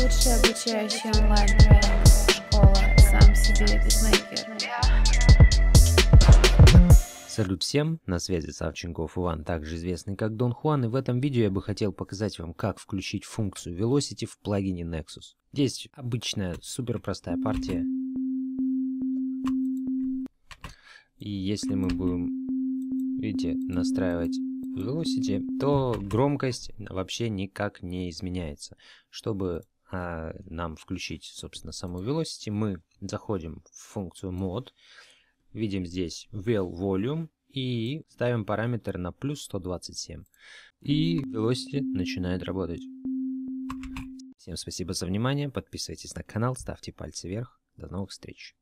Лучшая обучающая онлайн школа «Сам себе битмейкер». Салют всем, на связи Савченков Иван, также известный как Дон Хуан, и в этом видео я бы хотел показать вам, как включить функцию Velocity в плагине Nexus. Здесь обычная, супер простая партия. И если мы будем, видите, настраивать Velocity, то громкость вообще никак не изменяется. Чтобы а, нам включить, собственно, саму velocity, мы заходим в функцию mod, видим здесь vel volume и ставим параметр на плюс 127. И velocity начинает работать. Всем спасибо за внимание, подписывайтесь на канал, ставьте пальцы вверх. До новых встреч!